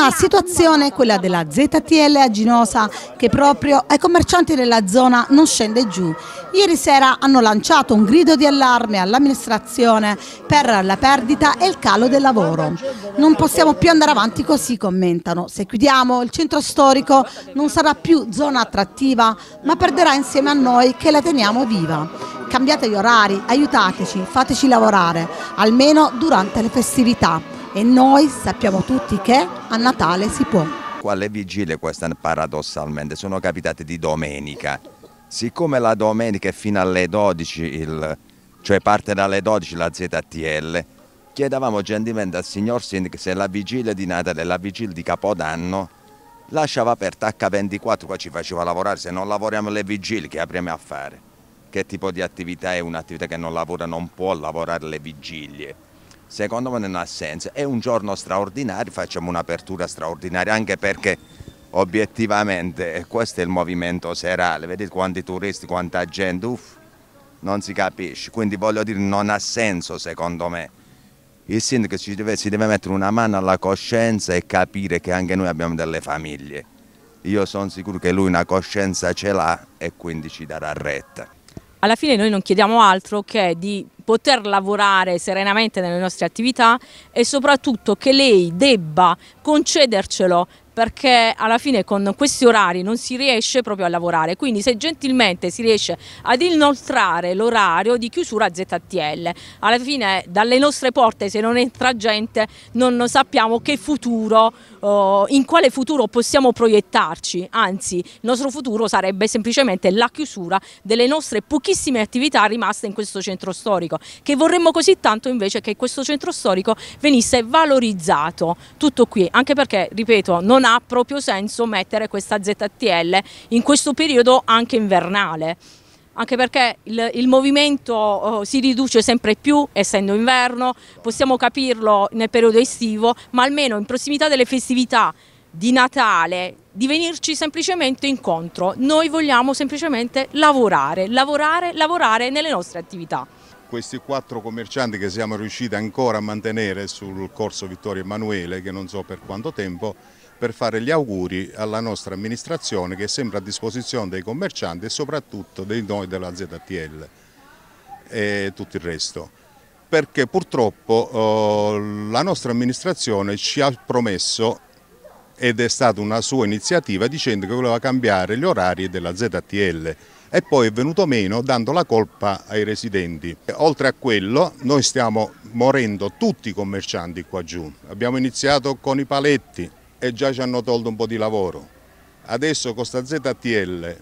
Una situazione, quella della ZTL a Ginosa, che proprio ai commercianti della zona non scende giù. Ieri sera hanno lanciato un grido di allarme all'amministrazione per la perdita e il calo del lavoro. Non possiamo più andare avanti così, commentano. Se chiudiamo il centro storico non sarà più zona attrattiva, ma perderà insieme a noi che la teniamo viva cambiate gli orari, aiutateci, fateci lavorare, almeno durante le festività e noi sappiamo tutti che a Natale si può. Quale vigilia questa paradossalmente? Sono capitate di domenica. Siccome la domenica è fino alle 12, il, cioè parte dalle 12 la ZTL, chiedevamo gentilmente al signor Sindic se la vigilia di Natale la vigilia di Capodanno lasciava aperta H24, qua ci faceva lavorare, se non lavoriamo le vigilie che apriamo a fare? Che tipo di attività è un'attività che non lavora, non può lavorare le vigilie? secondo me non ha senso. È un giorno straordinario, facciamo un'apertura straordinaria anche perché obiettivamente eh, questo è il movimento serale, vedete quanti turisti, quanta gente, uff, non si capisce, quindi voglio dire non ha senso secondo me. Il sindaco ci deve, si deve mettere una mano alla coscienza e capire che anche noi abbiamo delle famiglie. Io sono sicuro che lui una coscienza ce l'ha e quindi ci darà retta alla fine noi non chiediamo altro che di poter lavorare serenamente nelle nostre attività e soprattutto che lei debba concedercelo perché alla fine con questi orari non si riesce proprio a lavorare, quindi se gentilmente si riesce ad inoltrare l'orario di chiusura ZTL, alla fine dalle nostre porte se non entra gente non sappiamo che futuro, eh, in quale futuro possiamo proiettarci, anzi il nostro futuro sarebbe semplicemente la chiusura delle nostre pochissime attività rimaste in questo centro storico, che vorremmo così tanto invece che questo centro storico venisse valorizzato, tutto qui, anche perché ripeto non ha ha proprio senso mettere questa ZTL in questo periodo anche invernale anche perché il, il movimento eh, si riduce sempre più, essendo inverno, possiamo capirlo nel periodo estivo, ma almeno in prossimità delle festività di Natale, di venirci semplicemente incontro. Noi vogliamo semplicemente lavorare, lavorare, lavorare nelle nostre attività. Questi quattro commercianti che siamo riusciti ancora a mantenere sul corso Vittorio Emanuele, che non so per quanto tempo, per fare gli auguri alla nostra amministrazione che è sempre a disposizione dei commercianti e soprattutto dei noi della ZTL e tutto il resto. Perché purtroppo eh, la nostra amministrazione ci ha promesso ed è stata una sua iniziativa dicendo che voleva cambiare gli orari della ZTL e poi è venuto meno dando la colpa ai residenti. Oltre a quello noi stiamo morendo tutti i commercianti qua giù, abbiamo iniziato con i paletti, e già ci hanno tolto un po' di lavoro. Adesso con sta ZTL,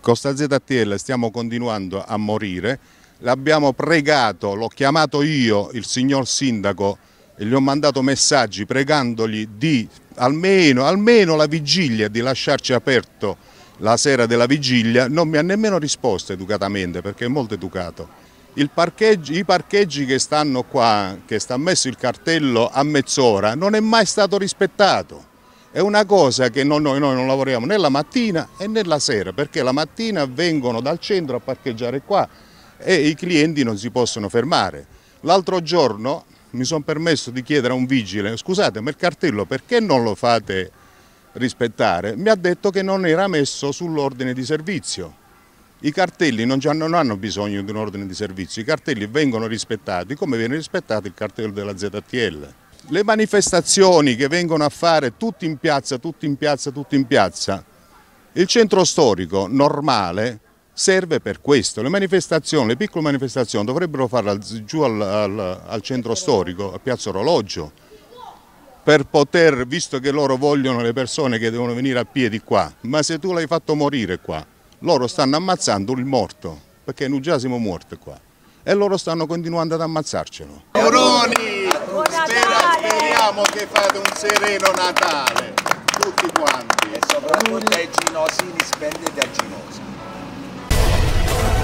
con ZTL stiamo continuando a morire, l'abbiamo pregato, l'ho chiamato io, il signor sindaco, e gli ho mandato messaggi pregandogli di almeno, almeno la vigilia di lasciarci aperto la sera della vigilia, non mi ha nemmeno risposto educatamente perché è molto educato parcheggio, I parcheggi che stanno qua, che sta messo il cartello a mezz'ora, non è mai stato rispettato. È una cosa che noi, noi non lavoriamo né la mattina e né la sera, perché la mattina vengono dal centro a parcheggiare qua e i clienti non si possono fermare. L'altro giorno mi sono permesso di chiedere a un vigile, scusate ma il cartello perché non lo fate rispettare? Mi ha detto che non era messo sull'ordine di servizio. I cartelli non, hanno bisogno di un ordine di servizio, i cartelli vengono rispettati come viene rispettato il cartello della ZTL. Le manifestazioni che vengono a fare tutti in piazza, tutti in piazza, tutti in piazza, il centro storico normale serve per questo. Le manifestazioni, le piccole manifestazioni dovrebbero farle giù al, al, al centro storico, a Piazza Orologio, per poter, visto che loro vogliono le persone che devono venire a piedi qua, ma se tu l'hai fatto morire qua, loro stanno ammazzando il morto, perché noi già siamo morti qua, e loro stanno continuando ad ammazzarcelo. Moroni, speriamo che fate un sereno Natale, tutti quanti. E soprattutto ai ginosini, spendete a ginosini.